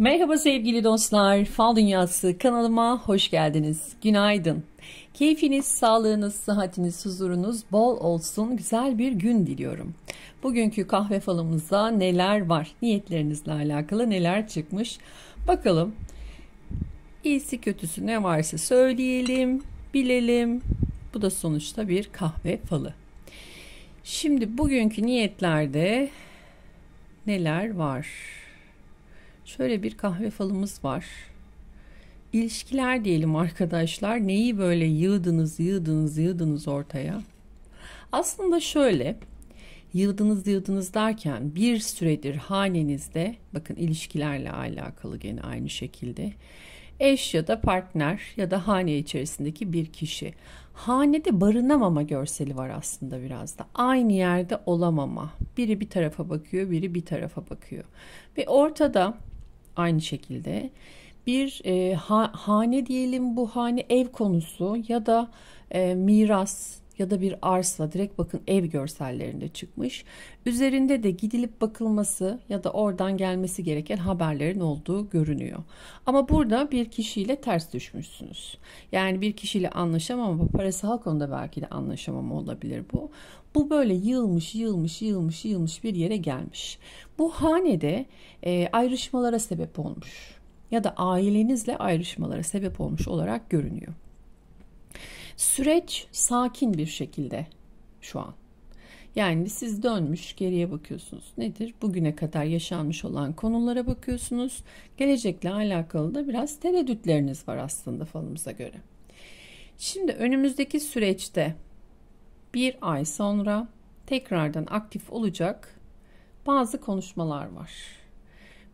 Merhaba sevgili dostlar, Fal Dünyası kanalıma hoş geldiniz. Günaydın. Keyfiniz, sağlığınız, sıhhatiniz, huzurunuz bol olsun. Güzel bir gün diliyorum. Bugünkü kahve falımızda neler var? Niyetlerinizle alakalı neler çıkmış? Bakalım. İyisi kötüsü ne varsa söyleyelim, bilelim. Bu da sonuçta bir kahve falı. Şimdi bugünkü niyetlerde neler var? Şöyle bir kahve falımız var. İlişkiler diyelim arkadaşlar. Neyi böyle yığdınız, yığdınız, yığdınız ortaya? Aslında şöyle, yıldınız yıldınız derken bir süredir hanenizde bakın ilişkilerle alakalı gene aynı şekilde eş ya da partner ya da hane içerisindeki bir kişi. Hanede barınamama görseli var aslında biraz da. Aynı yerde olamama. Biri bir tarafa bakıyor, biri bir tarafa bakıyor. Ve ortada aynı şekilde. Bir e, ha, hane diyelim bu hane ev konusu ya da e, miras ya da bir arsa direkt bakın ev görsellerinde çıkmış. Üzerinde de gidilip bakılması ya da oradan gelmesi gereken haberlerin olduğu görünüyor. Ama burada bir kişiyle ters düşmüşsünüz. Yani bir kişiyle anlaşamam anlaşamama, parasal konuda belki de anlaşamama olabilir bu. Bu böyle yığılmış, yığılmış, yığılmış, yığılmış bir yere gelmiş. Bu hanede e, ayrışmalara sebep olmuş ya da ailenizle ayrışmalara sebep olmuş olarak görünüyor. Süreç sakin bir şekilde şu an. Yani siz dönmüş geriye bakıyorsunuz. Nedir? Bugüne kadar yaşanmış olan konulara bakıyorsunuz. Gelecekle alakalı da biraz tereddütleriniz var aslında falımıza göre. Şimdi önümüzdeki süreçte bir ay sonra tekrardan aktif olacak bazı konuşmalar var.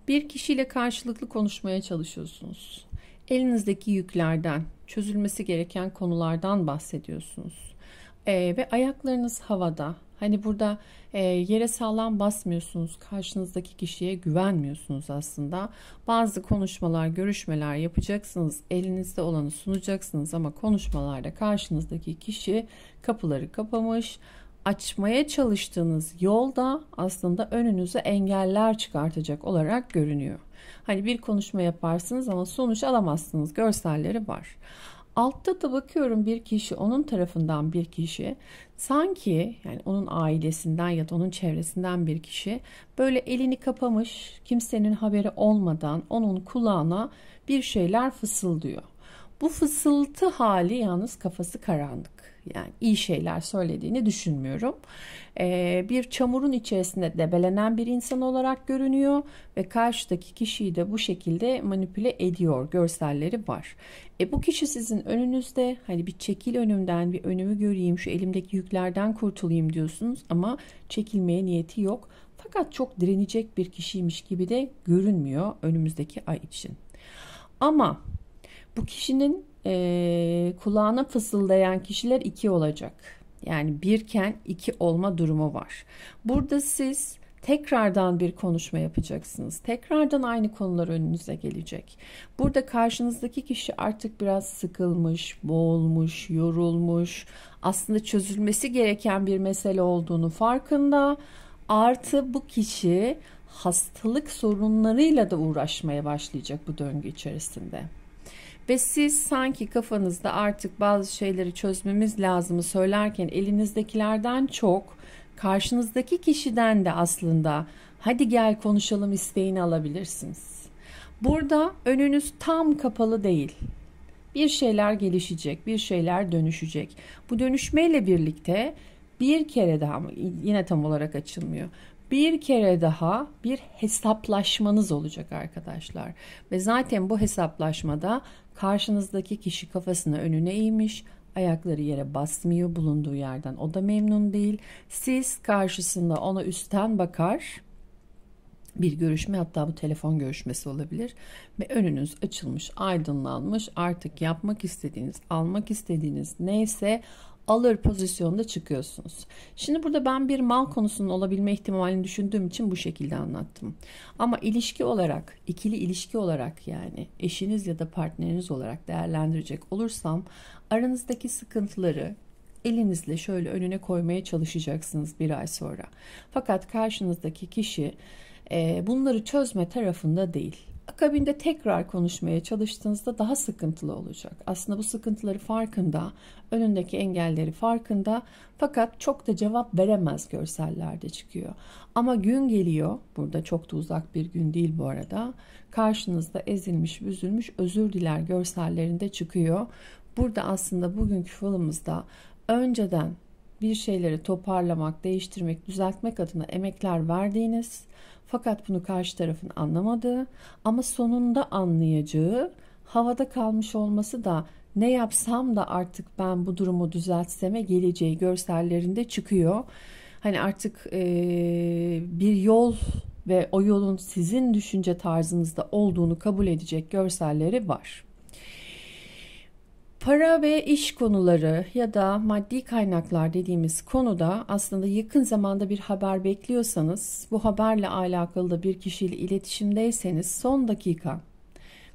Bir kişiyle karşılıklı konuşmaya çalışıyorsunuz. Elinizdeki yüklerden, çözülmesi gereken konulardan bahsediyorsunuz. E, ve ayaklarınız havada. Hani burada e, yere sağlam basmıyorsunuz, karşınızdaki kişiye güvenmiyorsunuz aslında. Bazı konuşmalar, görüşmeler yapacaksınız, elinizde olanı sunacaksınız ama konuşmalarda karşınızdaki kişi kapıları kapamış, açmaya çalıştığınız yolda aslında önünüze engeller çıkartacak olarak görünüyor. Hani bir konuşma yaparsınız ama sonuç alamazsınız. Görselleri var. Altta da bakıyorum bir kişi onun tarafından bir kişi sanki yani onun ailesinden ya da onun çevresinden bir kişi böyle elini kapamış kimsenin haberi olmadan onun kulağına bir şeyler fısıldıyor. Bu fısıltı hali yalnız kafası karanlık. Yani iyi şeyler söylediğini düşünmüyorum. Ee, bir çamurun içerisinde debelenen bir insan olarak görünüyor ve karşıdaki kişiyi de bu şekilde manipüle ediyor. Görselleri var. E bu kişi sizin önünüzde hani bir çekil önümden bir önümü göreyim şu elimdeki yüklerden kurtulayım diyorsunuz ama çekilmeye niyeti yok. Fakat çok direnecek bir kişiymiş gibi de görünmüyor önümüzdeki ay için. Ama bu kişinin e, kulağına fısıldayan kişiler iki olacak. Yani birken iki olma durumu var. Burada siz tekrardan bir konuşma yapacaksınız. Tekrardan aynı konular önünüze gelecek. Burada karşınızdaki kişi artık biraz sıkılmış, boğulmuş, yorulmuş. Aslında çözülmesi gereken bir mesele olduğunu farkında. Artı bu kişi hastalık sorunlarıyla da uğraşmaya başlayacak bu döngü içerisinde. Ve siz sanki kafanızda artık bazı şeyleri çözmemiz lazımı söylerken elinizdekilerden çok karşınızdaki kişiden de aslında hadi gel konuşalım isteğini alabilirsiniz. Burada önünüz tam kapalı değil. Bir şeyler gelişecek, bir şeyler dönüşecek. Bu dönüşmeyle birlikte bir kere daha yine tam olarak açılmıyor. Bir kere daha bir hesaplaşmanız olacak arkadaşlar. Ve zaten bu hesaplaşmada karşınızdaki kişi kafasını önüne eğmiş, ayakları yere basmıyor bulunduğu yerden. O da memnun değil. Siz karşısında ona üstten bakar. Bir görüşme hatta bu telefon görüşmesi olabilir ve önünüz açılmış, aydınlanmış. Artık yapmak istediğiniz, almak istediğiniz neyse alır pozisyonda çıkıyorsunuz. Şimdi burada ben bir mal konusunun olabilme ihtimalini düşündüğüm için bu şekilde anlattım. Ama ilişki olarak, ikili ilişki olarak yani eşiniz ya da partneriniz olarak değerlendirecek olursam aranızdaki sıkıntıları elinizle şöyle önüne koymaya çalışacaksınız bir ay sonra. Fakat karşınızdaki kişi bunları çözme tarafında değil. Akabinde tekrar konuşmaya çalıştığınızda daha sıkıntılı olacak. Aslında bu sıkıntıları farkında, önündeki engelleri farkında fakat çok da cevap veremez görsellerde çıkıyor. Ama gün geliyor, burada çok da uzak bir gün değil bu arada, karşınızda ezilmiş, üzülmüş, özür diler görsellerinde çıkıyor. Burada aslında bugünkü filmimizde önceden bir şeyleri toparlamak, değiştirmek, düzeltmek adına emekler verdiğiniz fakat bunu karşı tarafın anlamadığı ama sonunda anlayacağı havada kalmış olması da ne yapsam da artık ben bu durumu düzeltseme geleceği görsellerinde çıkıyor. Hani artık e, bir yol ve o yolun sizin düşünce tarzınızda olduğunu kabul edecek görselleri var. Para ve iş konuları ya da maddi kaynaklar dediğimiz konuda aslında yakın zamanda bir haber bekliyorsanız, bu haberle alakalı da bir kişiyle iletişimdeyseniz son dakika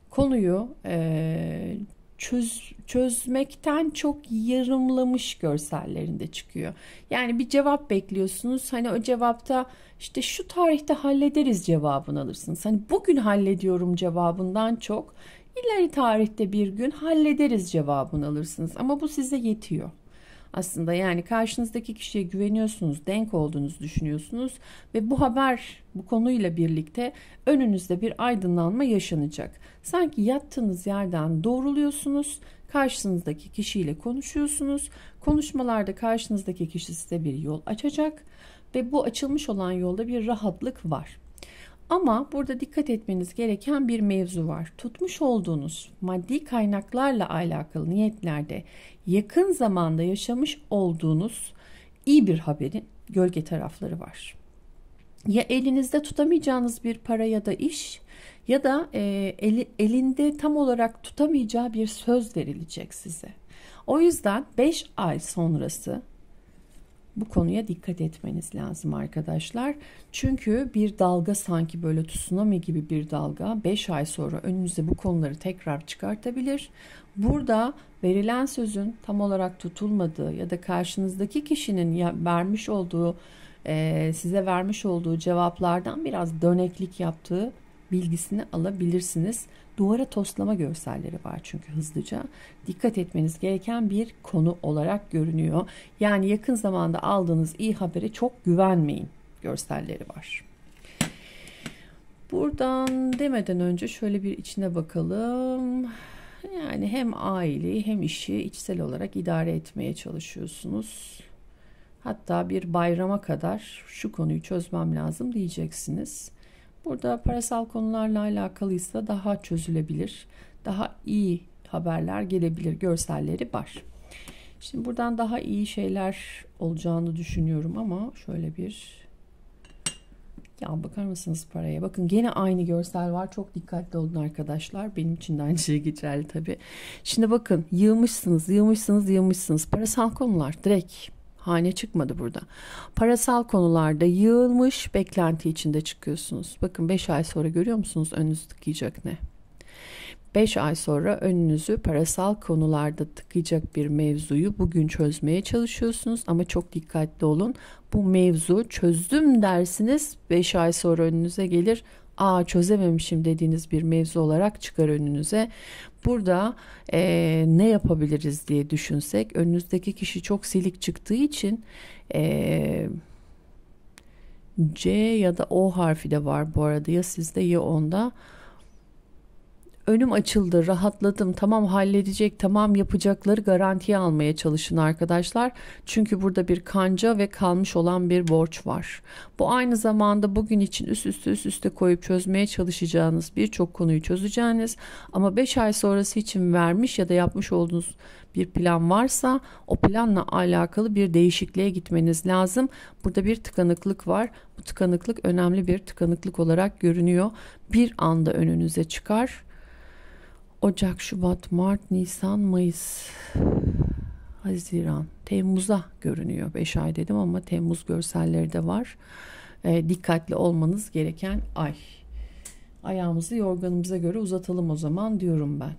konuyu e, çöz, çözmekten çok yarımlamış görsellerinde çıkıyor. Yani bir cevap bekliyorsunuz. Hani o cevapta işte şu tarihte hallederiz cevabını alırsınız. Hani bugün hallediyorum cevabından çok İleri tarihte bir gün hallederiz cevabını alırsınız ama bu size yetiyor. Aslında yani karşınızdaki kişiye güveniyorsunuz, denk olduğunuzu düşünüyorsunuz ve bu haber bu konuyla birlikte önünüzde bir aydınlanma yaşanacak. Sanki yattığınız yerden doğruluyorsunuz, karşınızdaki kişiyle konuşuyorsunuz. Konuşmalarda karşınızdaki kişi size bir yol açacak ve bu açılmış olan yolda bir rahatlık var. Ama burada dikkat etmeniz gereken bir mevzu var. Tutmuş olduğunuz maddi kaynaklarla alakalı niyetlerde yakın zamanda yaşamış olduğunuz iyi bir haberin gölge tarafları var. Ya elinizde tutamayacağınız bir para ya da iş ya da e, eli, elinde tam olarak tutamayacağı bir söz verilecek size. O yüzden 5 ay sonrası bu konuya dikkat etmeniz lazım arkadaşlar. Çünkü bir dalga sanki böyle tsunami gibi bir dalga 5 ay sonra önünüze bu konuları tekrar çıkartabilir. Burada verilen sözün tam olarak tutulmadığı ya da karşınızdaki kişinin vermiş olduğu size vermiş olduğu cevaplardan biraz döneklik yaptığı bilgisini alabilirsiniz. Duvara toslama görselleri var çünkü hızlıca. Dikkat etmeniz gereken bir konu olarak görünüyor. Yani yakın zamanda aldığınız iyi habere çok güvenmeyin görselleri var. Buradan demeden önce şöyle bir içine bakalım. Yani hem aileyi hem işi içsel olarak idare etmeye çalışıyorsunuz. Hatta bir bayrama kadar şu konuyu çözmem lazım diyeceksiniz. Burada parasal konularla alakalıysa daha çözülebilir, daha iyi haberler gelebilir, görselleri var. Şimdi buradan daha iyi şeyler olacağını düşünüyorum ama şöyle bir ya bakar mısınız paraya? Bakın gene aynı görsel var. Çok dikkatli olun arkadaşlar. Benim için de aynı şey geçerli tabii. Şimdi bakın yığmışsınız, yığmışsınız, yığmışsınız. Parasal konular direkt Hane çıkmadı burada. Parasal konularda yığılmış beklenti içinde çıkıyorsunuz. Bakın 5 ay sonra görüyor musunuz önünüzü tıkayacak ne? 5 ay sonra önünüzü parasal konularda tıkayacak bir mevzuyu bugün çözmeye çalışıyorsunuz ama çok dikkatli olun. Bu mevzu çözdüm dersiniz 5 ay sonra önünüze gelir. Aa çözememişim dediğiniz bir mevzu olarak çıkar önünüze. Burada e, ne yapabiliriz diye düşünsek önünüzdeki kişi çok silik çıktığı için e, C ya da O harfi de var bu arada ya sizde ya onda önüm açıldı, rahatladım, tamam halledecek, tamam yapacakları garantiye almaya çalışın arkadaşlar. Çünkü burada bir kanca ve kalmış olan bir borç var. Bu aynı zamanda bugün için üst üste üst üste koyup çözmeye çalışacağınız birçok konuyu çözeceğiniz ama 5 ay sonrası için vermiş ya da yapmış olduğunuz bir plan varsa o planla alakalı bir değişikliğe gitmeniz lazım. Burada bir tıkanıklık var. Bu tıkanıklık önemli bir tıkanıklık olarak görünüyor. Bir anda önünüze çıkar Ocak, Şubat, Mart, Nisan, Mayıs, Haziran, Temmuz'a görünüyor. 5 ay dedim ama Temmuz görselleri de var. E, dikkatli olmanız gereken ay. Ayağımızı yorganımıza göre uzatalım o zaman diyorum ben.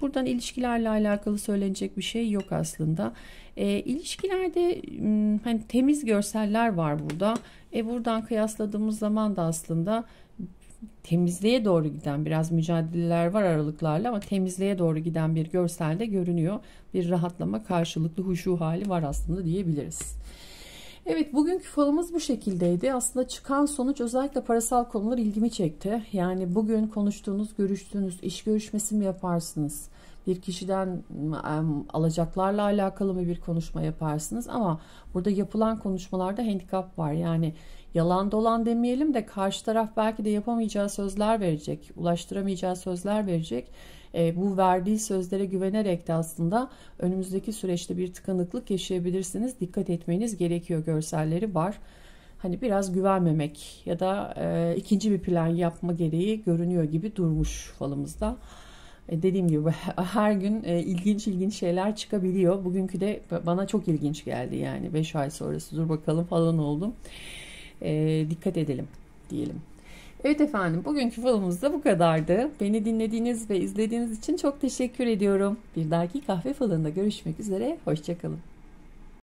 Buradan ilişkilerle alakalı söylenecek bir şey yok aslında. E, ilişkilerde hmm, hani temiz görseller var burada. E, buradan kıyasladığımız zaman da aslında temizliğe doğru giden biraz mücadeleler var aralıklarla ama temizliğe doğru giden bir görselde görünüyor. Bir rahatlama karşılıklı huşu hali var aslında diyebiliriz. Evet bugünkü falımız bu şekildeydi. Aslında çıkan sonuç özellikle parasal konular ilgimi çekti. Yani bugün konuştuğunuz, görüştüğünüz iş görüşmesi mi yaparsınız? bir kişiden alacaklarla alakalı mı bir konuşma yaparsınız ama burada yapılan konuşmalarda handikap var. Yani yalan dolan demeyelim de karşı taraf belki de yapamayacağı sözler verecek, ulaştıramayacağı sözler verecek. E, bu verdiği sözlere güvenerek de aslında önümüzdeki süreçte bir tıkanıklık yaşayabilirsiniz. Dikkat etmeniz gerekiyor görselleri var. Hani biraz güvenmemek ya da e, ikinci bir plan yapma gereği görünüyor gibi durmuş falımızda. E, dediğim gibi her gün e, ilginç ilginç şeyler çıkabiliyor. Bugünkü de bana çok ilginç geldi yani 5 ay sonrası dur bakalım falan oldum. E, dikkat edelim diyelim. Evet efendim bugünkü filmimiz da bu kadardı. Beni dinlediğiniz ve izlediğiniz için çok teşekkür ediyorum. Bir dahaki kahve falında görüşmek üzere. Hoşçakalın.